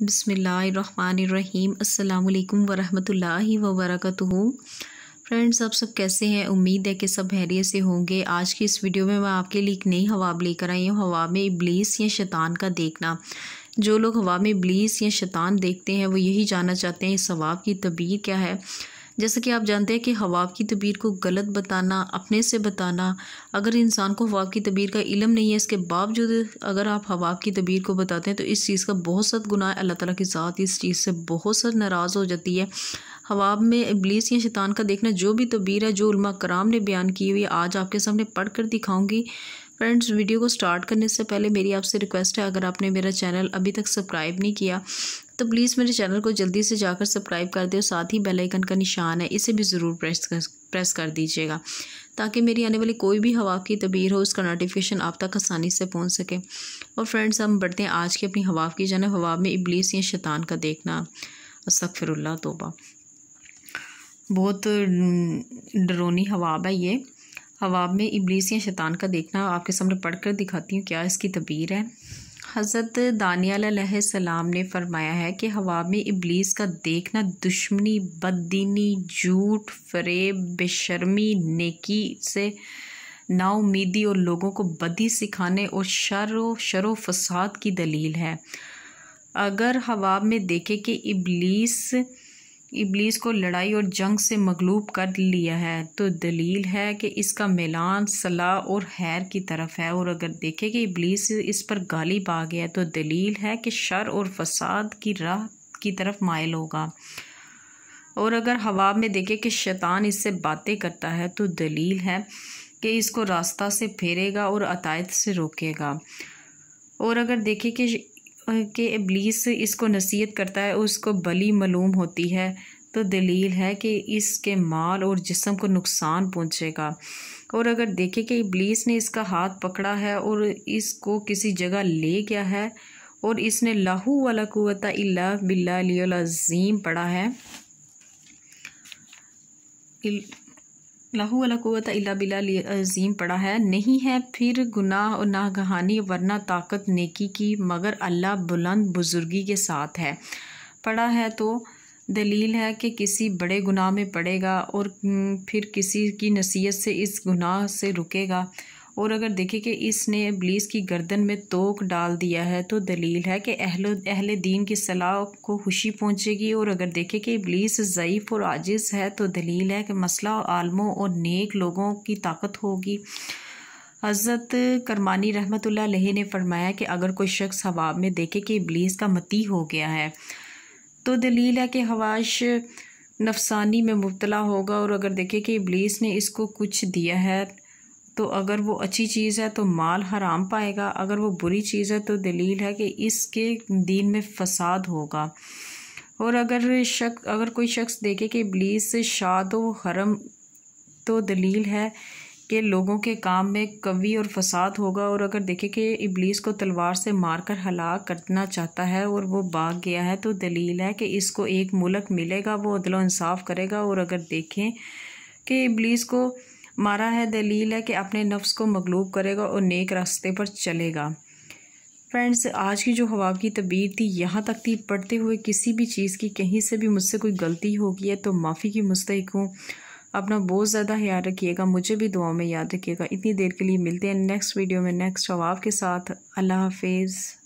बसमीम अल्लाम वरहि वबरकatuhu फ्रेंड्स आप सब कैसे हैं उम्मीद है कि सब हैरियत से होंगे आज की इस वीडियो में मैं आपके लिए एक नई हवा लेकर आई हूँ हवा में इब्लीस या शैतान का देखना जो लोग हवा में इब्लीस या शैतान देखते हैं वो यही जानना चाहते हैं इस हवाब की तबीर क्या है जैसे कि आप जानते हैं कि हवाब की तबीर को गलत बताना अपने से बताना अगर इंसान को हवाब की तबीर का इलम नहीं है इसके बावजूद अगर आप हवाब की तबीर को बताते हैं तो इस चीज़ का बहुत सद गुनाह है अल्लाह ताला की ज़ात इस चीज़ से बहुत सद नाराज़ हो जाती है हवाब में इबलीस या शैतान का देखना जो भी तबीर है जो उल्मा कराम ने बयान की हुई आज आपके सामने पढ़ कर दिखाऊँगी फ्रेंड्स वीडियो को स्टार्ट करने से पहले मेरी आपसे रिक्वेस्ट है अगर आपने मेरा चैनल अभी तक सब्सक्राइब नहीं किया तो प्लीज़ मेरे चैनल को जल्दी से जाकर सब्सक्राइब कर दें और साथ ही बेल आइकन का निशान है इसे भी ज़रूर प्रेस कर प्रेस कर दीजिएगा ताकि मेरी आने वाली कोई भी हवा की तबीर हो उसका नोटिफिकेशन आप तक आसानी से पहुंच सके और फ्रेंड्स हम बढ़ते हैं आज की अपनी हवा की जाना हवा में इबलीस या शैतान का देखना सफ़िरल्ला तोबा बहुत डरोनी हवाब है ये हवाब में इबलीस या शैतान का देखना आपके सामने पढ़कर दिखाती हूँ क्या इसकी तबीर है हज़रत दानियाल सलाम ने फरमाया है कि हवाब में इबलीस का देखना दुश्मनी बददीनी झूठ फरेब बेशर्मी नेकी से नाउमीदी और लोगों को बदी सिखाने और शर व शर फसाद की दलील है अगर हवाब में देखे कि इबलीस इबलीस को लड़ाई और जंग से मगलूब कर लिया है तो दलील है कि इसका मिलान सलाह और हैर की तरफ है और अगर देखे कि इबलीस इस पर गालिब आ गया तो दलील है कि शर और फसाद की राह की तरफ मायल होगा और अगर हवा में देखे कि शैतान इससे बातें करता है तो दलील है कि इसको रास्ता से फेरेगा और अतायत से रोकेगा और अगर देखे कि कि इब्लीस इसको नसीहत करता है उसको बली मलूम होती है तो दलील है कि इसके माल और जिसम को नुकसान पहुंचेगा और अगर देखे कि इब्लीस ने इसका हाथ पकड़ा है और इसको किसी जगह ले गया है और इसने लाहू वाला कुत अल्ला बिल्ला अलीम पढ़ा है लाहूलत अला बिलाजीम पढ़ा है नहीं है फिर गुनाह और नागहानी वरना ताकत नेकी की मगर अल्लाह बुलंद बुजुर्गी के साथ है पढ़ा है तो दलील है कि किसी बड़े गुनाह में पड़ेगा और फिर किसी की नसीहत से इस गुनाह से रुकेगा और अगर देखें कि इसने इबलीस की गर्दन में तोक डाल दिया है तो दलील है कि अहलो अहल दीन की सलाह को खुशी पहुँचेगी और अगर देखें कि इबलीस ज़यीफ़ और आजिज़ है तो दलील है कि मसला आलमों और नेक लोगों की ताकत होगी हज़रत करमानी रहमत ने फरमाया कि अगर कोई शख्स हवा में देखे कि इबलीस का मती हो गया है तो दलील है कि हवाश नफसानी में मुबतला होगा और अगर देखे कि इबलीस ने इसको कुछ दिया है तो अगर वो अच्छी चीज़ है तो माल हराम पाएगा अगर वो बुरी चीज़ है तो दलील है कि इसके दीन में फसाद होगा और अगर शक अगर कोई शख्स देखे कि बलीस से शाद व हरम तो दलील है कि लोगों के काम में कवी और फसाद होगा और अगर देखे कि इबलीस को तलवार से मारकर हलाक करना चाहता है और वो भाग गया है तो दलील है कि इसको एक मुलक मिलेगा वो अदलो इंसाफ करेगा और अगर देखें कि इबलीस को मारा है दलील है कि अपने नफ्स को मगलूब करेगा और नेक रास्ते पर चलेगा फ्रेंड्स आज की जो हवा की तबीयत थी यहाँ तक थी पढ़ते हुए किसी भी चीज़ की कहीं से भी मुझसे कोई गलती होगी है तो माफ़ी की मुस्तक हूँ अपना बहुत ज़्यादा ख्याल रखिएगा मुझे भी दुआ में याद रखिएगा इतनी देर के लिए मिलते हैं नेक्स्ट वीडियो में नेक्स्ट हवाब के साथ अल्लाह हाफिज़